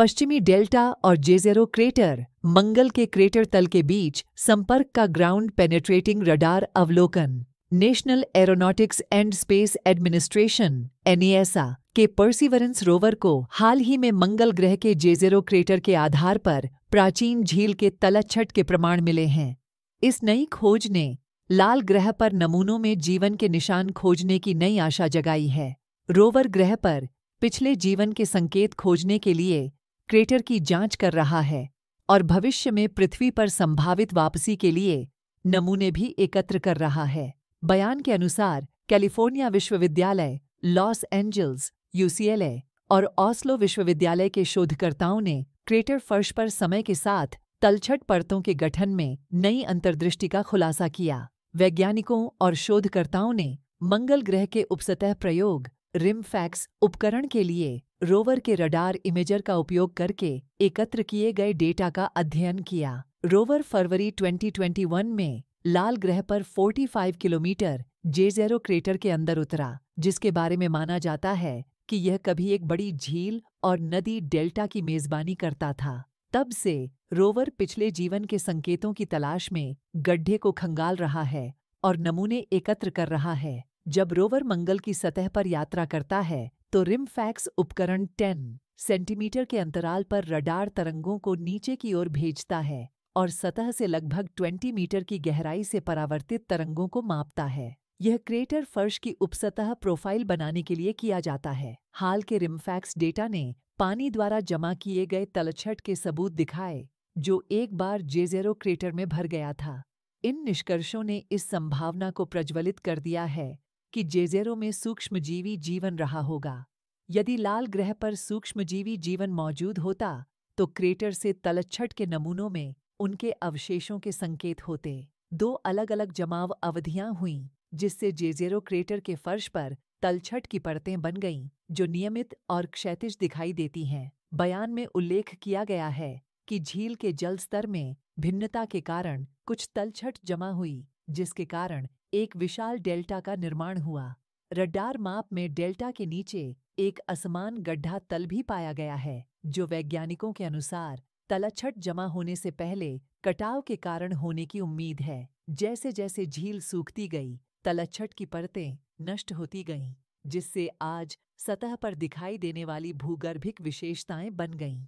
पश्चिमी डेल्टा और Jezero crater मंगल के क्रेटर तल के बीच संपर्क का ग्राउंड पेनेट्रेटिंग रडार अवलोकन National Aeronautics and Space Administration NASA के पर्सिवरेंस रोवर को हाल ही में मंगल ग्रह के जेजेरो क्रेटर के आधार पर प्राचीन झील के तलछट के प्रमाण मिले हैं इस नई खोज ने लाल ग्रह पर नमूनों में जीवन के निशान खोजने की नई आशा जगाई है रोवर ग्रह पर पिछले जीवन के संकेत खोजने के लिए क्रेटर की जांच कर रहा है और भविष्य में पृथ्वी पर संभावित वापसी के लिए नमूने भी एकत्र कर रहा है बयान के अनुसार कैलिफोर्निया विश्वविद्यालय लॉस एंजल्स यूसीएलए और ऑस्लो विश्वविद्यालय के शोधकर्ताओं ने क्रेटर फर्श पर समय के साथ तलछट परतों के गठन में नई अंतर्दृष्टि का खुलासा किया वैज्ञानिकों और शोधकर्ताओं ने मंगल ग्रह के उपसतह प्रयोग रिमफैक्स उपकरण के लिए रोवर के रडार इमेजर का उपयोग करके एकत्र किए गए डेटा का अध्ययन किया रोवर फरवरी 2021 में लाल ग्रह पर 45 किलोमीटर जेजेरो क्रेटर के अंदर उतरा जिसके बारे में माना जाता है कि यह कभी एक बड़ी झील और नदी डेल्टा की मेजबानी करता था तब से रोवर पिछले जीवन के संकेतों की तलाश में गड्ढे को खंगाल रहा है और नमूने एकत्र कर रहा है जब रोवर मंगल की सतह पर यात्रा करता है तो रिमफैक्स उपकरण 10 सेंटीमीटर के अंतराल पर रडार तरंगों को नीचे की ओर भेजता है और सतह से लगभग 20 मीटर की गहराई से परावर्तित तरंगों को मापता है यह क्रेटर फर्श की उपसतह प्रोफाइल बनाने के लिए किया जाता है हाल के रिमफैक्स डेटा ने पानी द्वारा जमा किए गए तलछट के सबूत दिखाए जो एक बार जेजेरो क्रेटर में भर गया था इन निष्कर्षों ने इस संभावना को प्रज्वलित कर दिया है कि जेजेरो में सूक्ष्मजीवी जीवन रहा होगा यदि लाल ग्रह पर सूक्ष्मजीवी जीवन मौजूद होता तो क्रेटर से तलछट के नमूनों में उनके अवशेषों के संकेत होते दो अलग अलग जमाव अवधियां हुईं जिससे जेजेरो क्रेटर के फर्श पर तलछट की परतें बन गईं जो नियमित और क्षैतिज दिखाई देती हैं बयान में उल्लेख किया गया है कि झील के जल स्तर में भिन्नता के कारण कुछ तलछट जमा हुई जिसके कारण एक विशाल डेल्टा का निर्माण हुआ रडार माप में डेल्टा के नीचे एक असमान गड्ढा तल भी पाया गया है जो वैज्ञानिकों के अनुसार तलछट जमा होने से पहले कटाव के कारण होने की उम्मीद है जैसे जैसे झील सूखती गई तलछट की परतें नष्ट होती गईं जिससे आज सतह पर दिखाई देने वाली भूगर्भिक विशेषताएं बन गईं